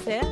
Café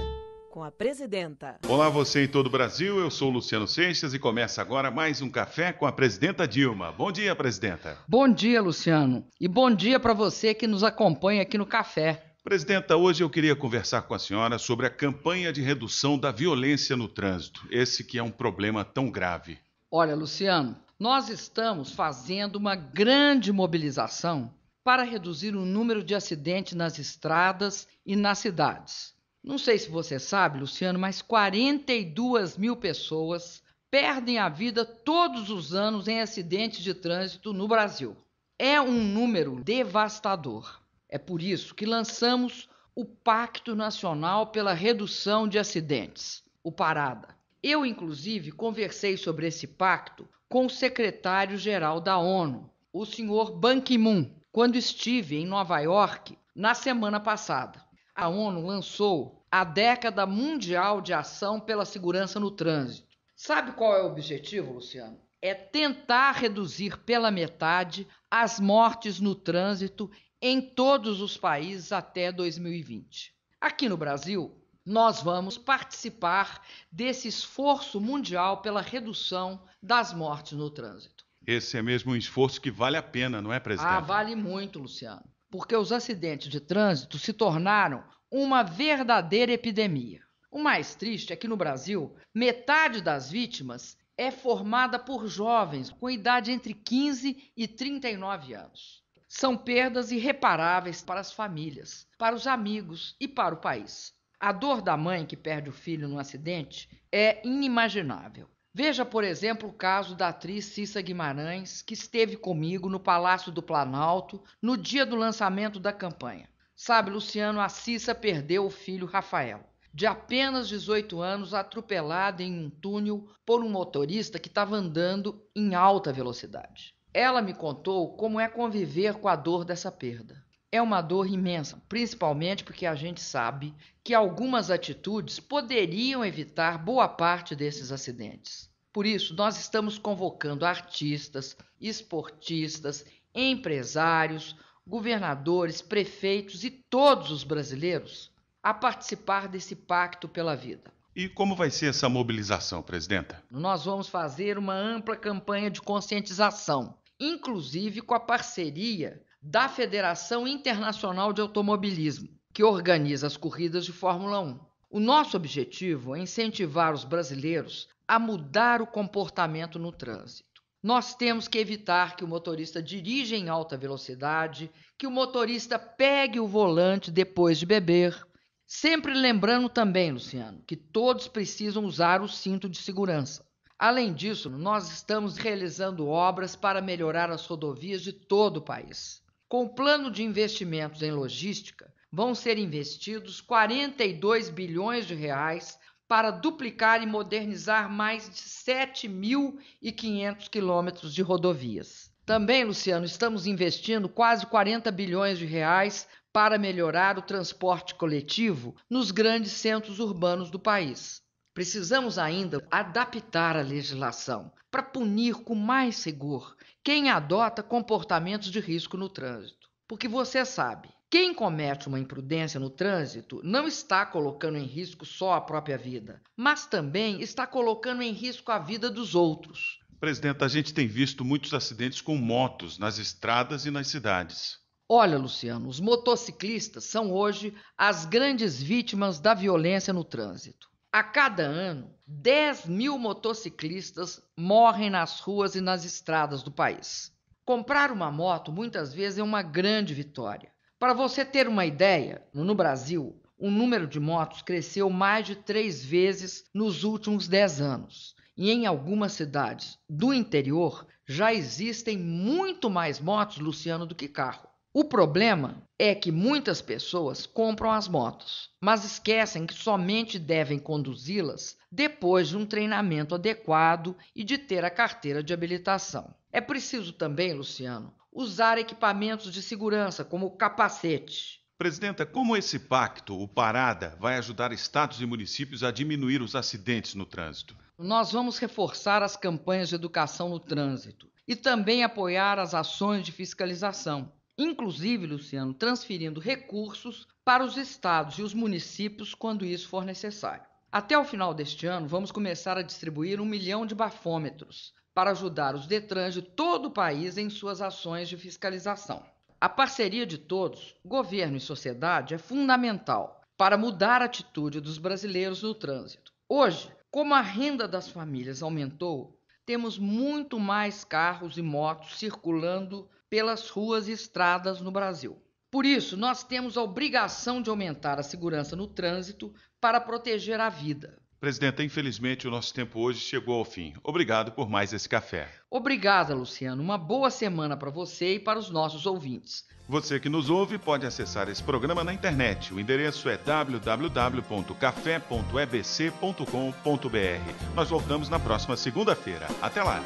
com a presidenta. Olá, você em todo o Brasil. Eu sou Luciano Seixas e começa agora mais um Café com a presidenta Dilma. Bom dia, presidenta. Bom dia, Luciano. E bom dia para você que nos acompanha aqui no Café. Presidenta, hoje eu queria conversar com a senhora sobre a campanha de redução da violência no trânsito, esse que é um problema tão grave. Olha, Luciano, nós estamos fazendo uma grande mobilização para reduzir o número de acidentes nas estradas e nas cidades. Não sei se você sabe, Luciano, mas 42 mil pessoas perdem a vida todos os anos em acidentes de trânsito no Brasil. É um número devastador. É por isso que lançamos o Pacto Nacional pela Redução de Acidentes, o Parada. Eu, inclusive, conversei sobre esse pacto com o secretário-geral da ONU, o senhor Ban Ki-moon, quando estive em Nova York na semana passada a ONU lançou a década mundial de ação pela segurança no trânsito. Sabe qual é o objetivo, Luciano? É tentar reduzir pela metade as mortes no trânsito em todos os países até 2020. Aqui no Brasil, nós vamos participar desse esforço mundial pela redução das mortes no trânsito. Esse é mesmo um esforço que vale a pena, não é, presidente? Ah, vale muito, Luciano porque os acidentes de trânsito se tornaram uma verdadeira epidemia. O mais triste é que no Brasil, metade das vítimas é formada por jovens com idade entre 15 e 39 anos. São perdas irreparáveis para as famílias, para os amigos e para o país. A dor da mãe que perde o filho num acidente é inimaginável. Veja, por exemplo, o caso da atriz Cissa Guimarães, que esteve comigo no Palácio do Planalto no dia do lançamento da campanha. Sabe, Luciano, a Cissa perdeu o filho Rafael, de apenas 18 anos, atropelado em um túnel por um motorista que estava andando em alta velocidade. Ela me contou como é conviver com a dor dessa perda. É uma dor imensa, principalmente porque a gente sabe que algumas atitudes poderiam evitar boa parte desses acidentes. Por isso, nós estamos convocando artistas, esportistas, empresários, governadores, prefeitos e todos os brasileiros a participar desse Pacto pela Vida. E como vai ser essa mobilização, presidenta? Nós vamos fazer uma ampla campanha de conscientização, inclusive com a parceria da Federação Internacional de Automobilismo, que organiza as corridas de Fórmula 1. O nosso objetivo é incentivar os brasileiros a mudar o comportamento no trânsito. Nós temos que evitar que o motorista dirija em alta velocidade, que o motorista pegue o volante depois de beber. Sempre lembrando também, Luciano, que todos precisam usar o cinto de segurança. Além disso, nós estamos realizando obras para melhorar as rodovias de todo o país. Com o plano de investimentos em logística, vão ser investidos 42 bilhões de reais para duplicar e modernizar mais de 7.500 quilômetros de rodovias. Também, Luciano, estamos investindo quase 40 bilhões de reais para melhorar o transporte coletivo nos grandes centros urbanos do país. Precisamos ainda adaptar a legislação para punir com mais rigor quem adota comportamentos de risco no trânsito. Porque você sabe, quem comete uma imprudência no trânsito não está colocando em risco só a própria vida, mas também está colocando em risco a vida dos outros. Presidente, a gente tem visto muitos acidentes com motos nas estradas e nas cidades. Olha, Luciano, os motociclistas são hoje as grandes vítimas da violência no trânsito. A cada ano, 10 mil motociclistas morrem nas ruas e nas estradas do país. Comprar uma moto muitas vezes é uma grande vitória para você ter uma ideia, no Brasil, o número de motos cresceu mais de três vezes nos últimos dez anos. E em algumas cidades do interior já existem muito mais motos, Luciano, do que carro. O problema é que muitas pessoas compram as motos, mas esquecem que somente devem conduzi-las depois de um treinamento adequado e de ter a carteira de habilitação. É preciso também, Luciano, usar equipamentos de segurança, como capacete. Presidenta, como esse pacto, o Parada, vai ajudar estados e municípios a diminuir os acidentes no trânsito? Nós vamos reforçar as campanhas de educação no trânsito e também apoiar as ações de fiscalização, inclusive, Luciano, transferindo recursos para os estados e os municípios quando isso for necessário. Até o final deste ano, vamos começar a distribuir um milhão de bafômetros para ajudar os Detran de todo o país em suas ações de fiscalização. A parceria de todos, governo e sociedade, é fundamental para mudar a atitude dos brasileiros no trânsito. Hoje, como a renda das famílias aumentou, temos muito mais carros e motos circulando pelas ruas e estradas no Brasil. Por isso, nós temos a obrigação de aumentar a segurança no trânsito para proteger a vida. Presidenta, infelizmente o nosso tempo hoje chegou ao fim. Obrigado por mais esse café. Obrigada, Luciano. Uma boa semana para você e para os nossos ouvintes. Você que nos ouve pode acessar esse programa na internet. O endereço é www.café.ebc.com.br. Nós voltamos na próxima segunda-feira. Até lá.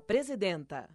presidenta.